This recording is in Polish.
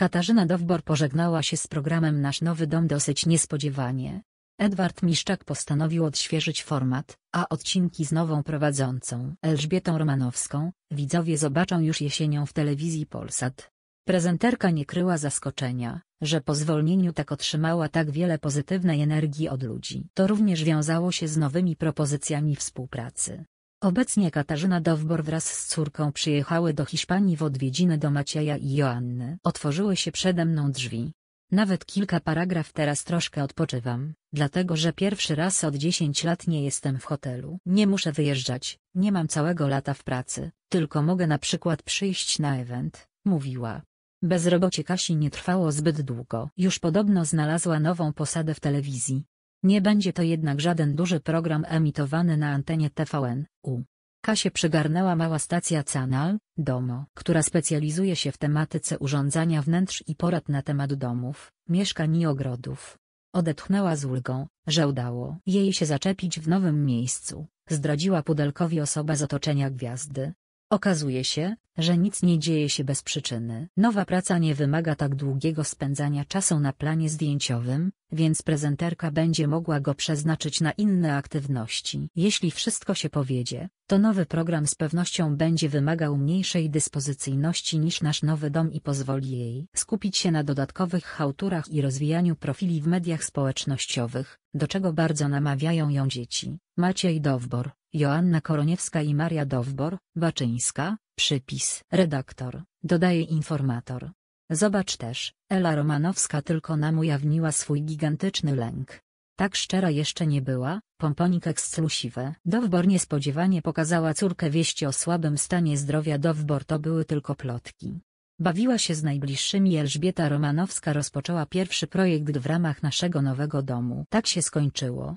Katarzyna Dowbor pożegnała się z programem Nasz Nowy Dom dosyć niespodziewanie. Edward Miszczak postanowił odświeżyć format, a odcinki z nową prowadzącą Elżbietą Romanowską widzowie zobaczą już jesienią w telewizji Polsat. Prezenterka nie kryła zaskoczenia, że po zwolnieniu tak otrzymała tak wiele pozytywnej energii od ludzi. To również wiązało się z nowymi propozycjami współpracy. Obecnie Katarzyna Dowbor wraz z córką przyjechały do Hiszpanii w odwiedziny do Macieja i Joanny. Otworzyły się przede mną drzwi. Nawet kilka paragraf teraz troszkę odpoczywam, dlatego że pierwszy raz od 10 lat nie jestem w hotelu. Nie muszę wyjeżdżać, nie mam całego lata w pracy, tylko mogę na przykład przyjść na event, mówiła. Bezrobocie Kasi nie trwało zbyt długo. Już podobno znalazła nową posadę w telewizji. Nie będzie to jednak żaden duży program emitowany na antenie TVN. U. Kasie przygarnęła mała stacja Canal, Domo, która specjalizuje się w tematyce urządzania wnętrz i porad na temat domów, mieszkań i ogrodów. Odetchnęła z ulgą, że udało jej się zaczepić w nowym miejscu, zdradziła Pudelkowi osoba z otoczenia gwiazdy, Okazuje się, że nic nie dzieje się bez przyczyny. Nowa praca nie wymaga tak długiego spędzania czasu na planie zdjęciowym, więc prezenterka będzie mogła go przeznaczyć na inne aktywności. Jeśli wszystko się powiedzie, to nowy program z pewnością będzie wymagał mniejszej dyspozycyjności niż nasz nowy dom i pozwoli jej skupić się na dodatkowych hałturach i rozwijaniu profili w mediach społecznościowych, do czego bardzo namawiają ją dzieci. Maciej Dowbor Joanna Koroniewska i Maria Dowbor-Baczyńska, przypis. Redaktor, dodaje informator. Zobacz też, Ela Romanowska tylko nam ujawniła swój gigantyczny lęk. Tak szczera jeszcze nie była, pomponik exclusive. Dowbor niespodziewanie pokazała córkę wieści o słabym stanie zdrowia Dowbor to były tylko plotki. Bawiła się z najbliższymi Elżbieta Romanowska rozpoczęła pierwszy projekt w ramach naszego nowego domu. Tak się skończyło,